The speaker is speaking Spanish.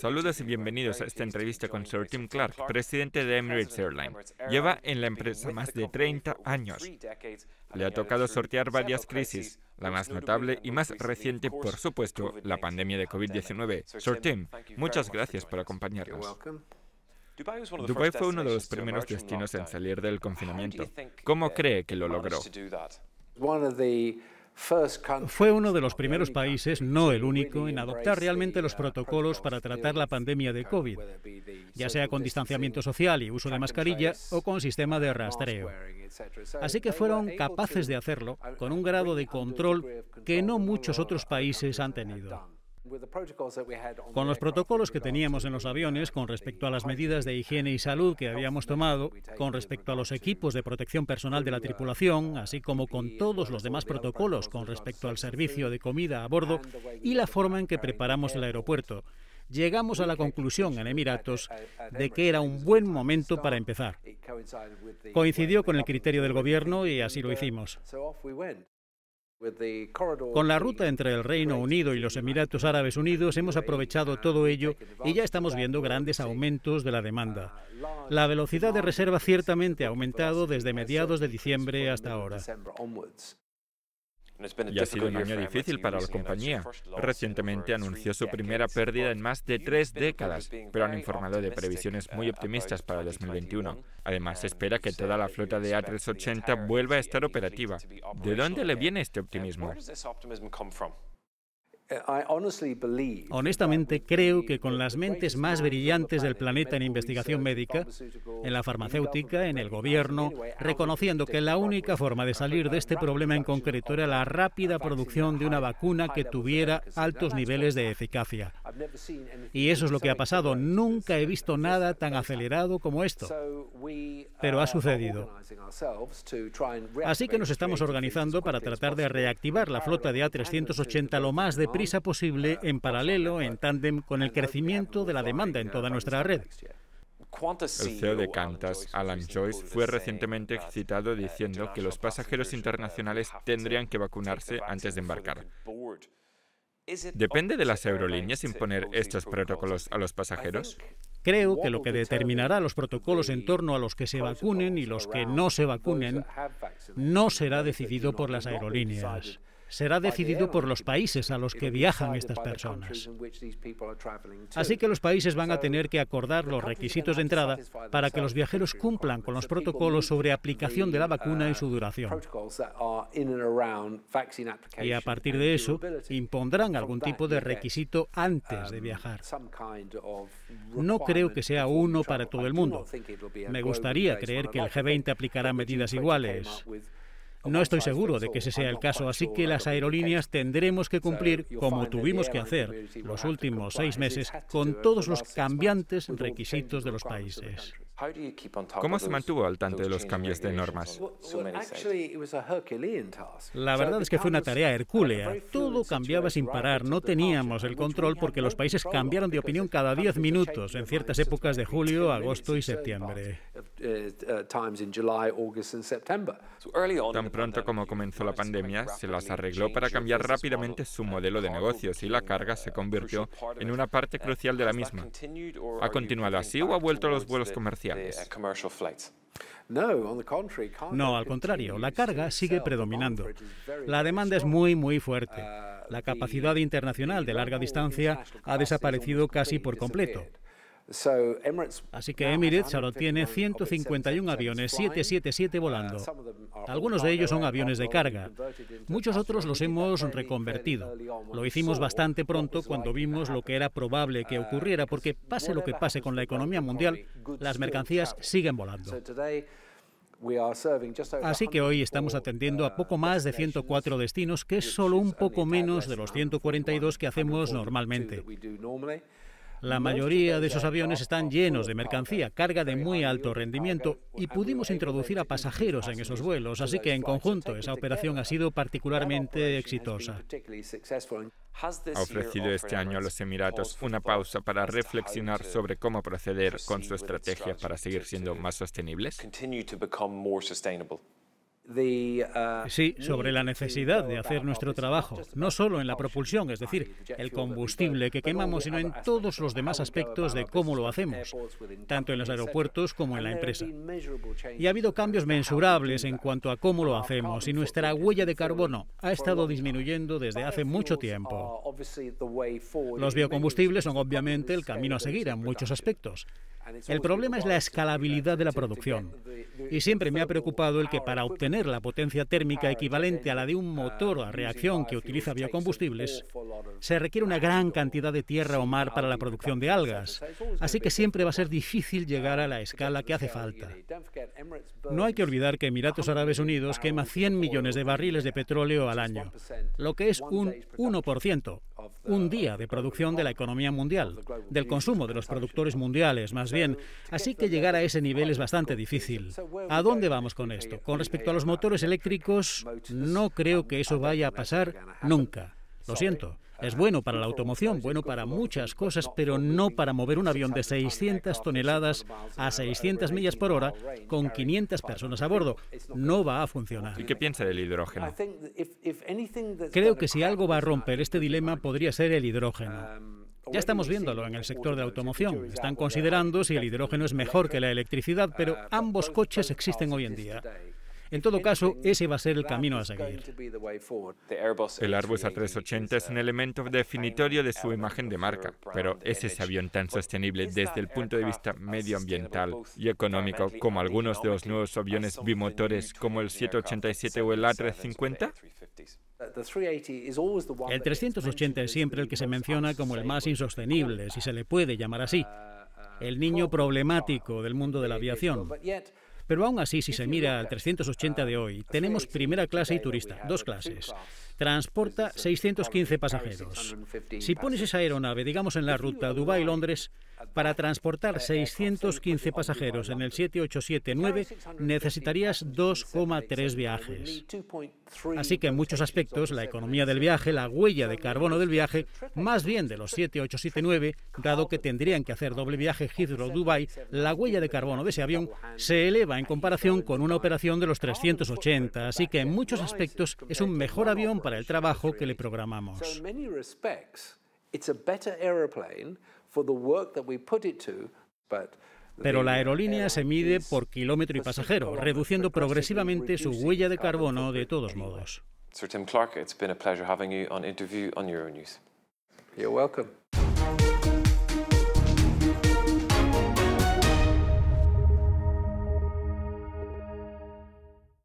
Saludos y bienvenidos a esta entrevista con Sir Tim Clark, presidente de Emirates Airline. Lleva en la empresa más de 30 años. Le ha tocado sortear varias crisis, la más notable y más reciente, por supuesto, la pandemia de COVID-19. Sir Tim, muchas gracias por acompañarnos. Dubái fue uno de los primeros destinos en salir del confinamiento. ¿Cómo cree que lo logró? Fue uno de los primeros países, no el único, en adoptar realmente los protocolos para tratar la pandemia de COVID, ya sea con distanciamiento social y uso de mascarilla o con sistema de rastreo. Así que fueron capaces de hacerlo con un grado de control que no muchos otros países han tenido. Con los protocolos que teníamos en los aviones con uh, respecto a las medidas de higiene y salud que habíamos tomado, con respecto a los equipos de protección personal de la uh, tripulación, uh, así como con todos los demás protocolos con respecto al servicio de comida a bordo y la forma en que preparamos el aeropuerto, llegamos a la conclusión en Emiratos de que era un buen momento para empezar. Coincidió con el criterio del gobierno y así lo hicimos. Con la ruta entre el Reino Unido y los Emiratos Árabes Unidos hemos aprovechado uh, todo ello y ya estamos viendo grandes aumentos de la uh, demanda. La velocidad de reserva ciertamente ha aumentado desde mediados de diciembre hasta ahora y ha sido un año difícil para la compañía. Recientemente anunció su primera pérdida en más de tres décadas, pero han informado de previsiones uh, muy optimistas para 2021. Además, espera que toda la flota de A380 vuelva a estar operativa. ¿De dónde le viene este optimismo? Honestamente, creo que con las mentes más brillantes del planeta en investigación médica, en la farmacéutica, en el gobierno, reconociendo que la única forma de salir de este problema en concreto era la rápida producción de una vacuna que tuviera altos niveles de eficacia. Y eso es lo que ha pasado. Nunca he visto nada tan acelerado como esto. Pero ha sucedido. Así que nos estamos organizando para tratar de reactivar la flota de A380 lo más deprisa posible en paralelo, en tándem con el crecimiento de la demanda en toda nuestra red. El CEO de Qantas, Alan Joyce, fue recientemente citado diciendo que los pasajeros internacionales tendrían que vacunarse antes de embarcar. ¿Depende de las aerolíneas imponer estos protocolos a los pasajeros? Creo que lo que determinará los protocolos en torno a los que se vacunen y los que no se vacunen no será decidido por las aerolíneas será decidido por los países a los que viajan estas personas. Así que los países van a tener que acordar los requisitos de entrada para que los viajeros cumplan con los protocolos sobre aplicación de la vacuna y uh, su duración. Y a partir de eso, impondrán algún tipo de requisito antes de um, viajar. No creo que sea uno para todo el mundo. Me gustaría creer que el G20 aplicará medidas iguales. No estoy seguro de que ese sea el caso, así que las aerolíneas tendremos que cumplir, como tuvimos que hacer los últimos seis meses, con todos los cambiantes requisitos de los países. ¿Cómo se mantuvo al tanto de los cambios de normas? La verdad es que fue una tarea hercúlea. Todo cambiaba sin parar. No teníamos el control porque los países cambiaron de opinión cada 10 minutos en ciertas épocas de julio, agosto y septiembre. Uh, uh, Tan pronto como comenzó la pandemia, se las arregló para cambiar rápidamente su modelo de negocios y la carga uh, se convirtió en una parte crucial de la misma. ¿Ha continuado así o ha vuelto a los vuelos comerciales? No, al contrario, la carga sigue predominando. La demanda es muy, muy fuerte. Uh, la capacidad internacional de larga distancia ha desaparecido casi por completo. Así que Emirates solo tiene 151 aviones 777 uh, volando. Algunos de ellos son aviones de carga. Muchos otros los hemos reconvertido. Lo hicimos bastante pronto cuando vimos lo que era probable que uh, ocurriera, porque pase lo que pase con la economía mundial, las mercancías siguen volando. Así que hoy estamos atendiendo a uh, poco más de 104 destinos, que es solo un poco menos de los 142 que hacemos normalmente. La mayoría de esos aviones están llenos de mercancía, carga de muy alto rendimiento y pudimos introducir a pasajeros en esos vuelos, así que en conjunto esa operación ha sido particularmente exitosa. Ha ofrecido este año a los Emiratos una pausa para reflexionar sobre cómo proceder con su estrategia para seguir siendo más sostenibles. Ah, sí, sobre la necesidad de hacer nuestro trabajo, no solo en la propulsión, es decir, el combustible que quemamos, sino en todos los demás aspectos de cómo lo hacemos, tanto en los aeropuertos como en la empresa. Y ha habido cambios mensurables en cuanto a cómo lo hacemos y nuestra huella de carbono ha estado disminuyendo desde hace mucho tiempo. Los biocombustibles son obviamente el camino a seguir en muchos aspectos. El problema es la escalabilidad de la este producción. Y siempre me ha preocupado el que para obtener la potencia térmica equivalente a la de un motor a reacción que utiliza biocombustibles, se requiere una gran cantidad de tierra o mar para la producción de algas. Pues Así que siempre va a ser difícil llegar a la escala que hace falta. No hay que olvidar que Emiratos Árabes Unidos quema 100 millones de barriles de petróleo al año, lo que es un 1% un día de producción de la economía mundial, del consumo de los productores mundiales, más bien. Así que llegar a ese nivel es bastante difícil. ¿A dónde vamos con esto? Con respecto a los motores eléctricos, no creo que eso vaya a pasar nunca. Lo siento. Es bueno para la automoción, bueno para muchas cosas, pero no para mover un avión de 600 toneladas a 600 millas por hora con 500 personas a bordo. No va a funcionar. ¿Y qué piensa del hidrógeno? Creo que si algo va a romper este dilema podría ser el hidrógeno. Ya estamos viéndolo en el sector de automoción. Están considerando si el hidrógeno es mejor que la electricidad, pero ambos coches existen hoy en día. En todo caso, ese va a ser el camino a seguir. El Airbus A380 es un elemento definitorio de su imagen de marca, pero es ese avión tan sostenible desde el punto de vista medioambiental y económico como algunos de los nuevos aviones bimotores como el 787 o el A350? El 380 es siempre el que se menciona como el más insostenible, si se le puede llamar así, el niño problemático del mundo de la aviación. Pero aún así, si se mira al 380 de uh, hoy, tenemos primera clase y turista, dos clases. Transporta 615 pasajeros. Si pones esa aeronave, digamos en la ruta Dubái-Londres, para transportar 615 pasajeros en el 7879 necesitarías 2,3 viajes. Así que en muchos aspectos, la economía del viaje, la huella de carbono del viaje, más bien de los 7879, dado que tendrían que hacer doble viaje Heathrow-Dubai, la huella de carbono de ese avión se eleva en comparación con una operación de los 380, así que en muchos aspectos es un mejor avión para el trabajo que le programamos. Pero la aerolínea se mide por kilómetro y pasajero, reduciendo progresivamente su huella de carbono de todos modos. Sir Tim Clark, it's been a pleasure having you on interview on News. You're welcome.